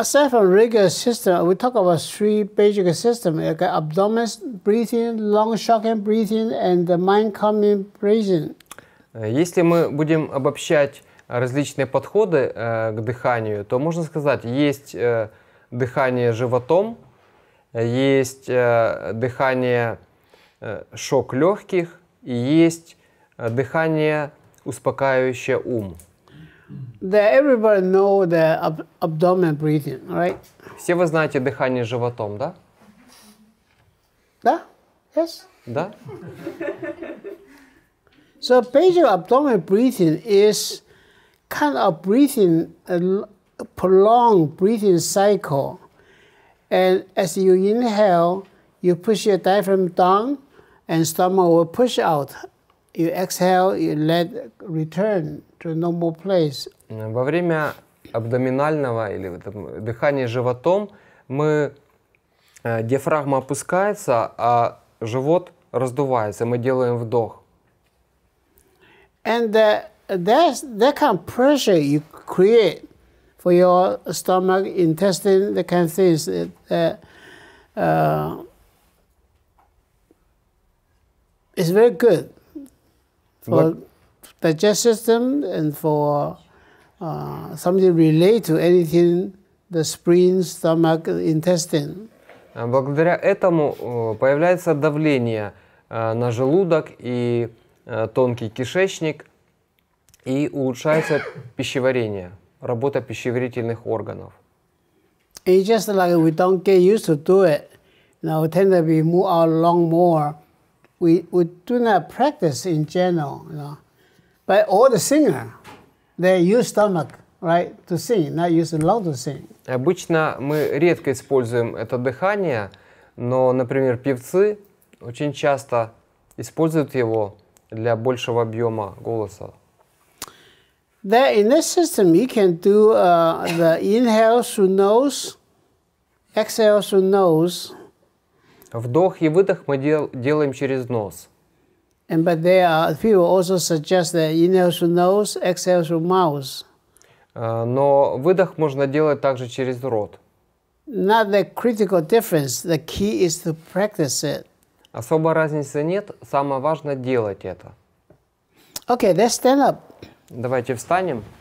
Aside from rigorous system, we talk about three basic systems, like abdomen breathing, long shocking breathing, and the mind calming breathing. Э, если мы будем обобщать э, различные подходы э, к дыханию, то можно сказать, есть э, дыхание животом, э, есть э, дыхание э, шок легких и есть э, дыхание успокаивающее ум. that everybody know the ab abdominal breathing, right? Все вы знаете дыхание животом, да? Да? Yes. Да? So basal abdominal breathing is kind of breathing, a prolonged breathing cycle. And as you inhale, you push your diaphragm down and stomach will push out you exhale, you let return to normal place. Во время абдоминального или дыхания животом мы э, диафрагма опускается, а живот раздувается. Мы делаем вдох. And uh, that's that kind of pressure you create for your stomach, intestine, the kind of things that uh, uh, is very good. for what? digestive system and for uh, something related to anything, the spleen, stomach, intestine. Благодаря этому появляется давление на желудок и тонкий кишечник, и улучшается пищеварение, работа пищеварительных органов. It's just like we don't get used to do it. You know, we tend to be move out long more we, we do not practice in general, you know. But all the singer, they use stomach, right, to sing, not use lung to sing. Обычно мы редко используем это дыхание, но, например, певцы очень часто используют его для большего объема голоса. That in this system you can do uh, the inhale through nose, exhale through nose, Вдох и выдох мы дел, делаем через нос. And but there are people also suggest that inhale through nose, exhale through mouth. Но выдох можно делать также через рот. Not the critical difference. The key is to practice it. Особой разницы нет. Самое важное делать это. Okay, let's stand up. Давайте встанем.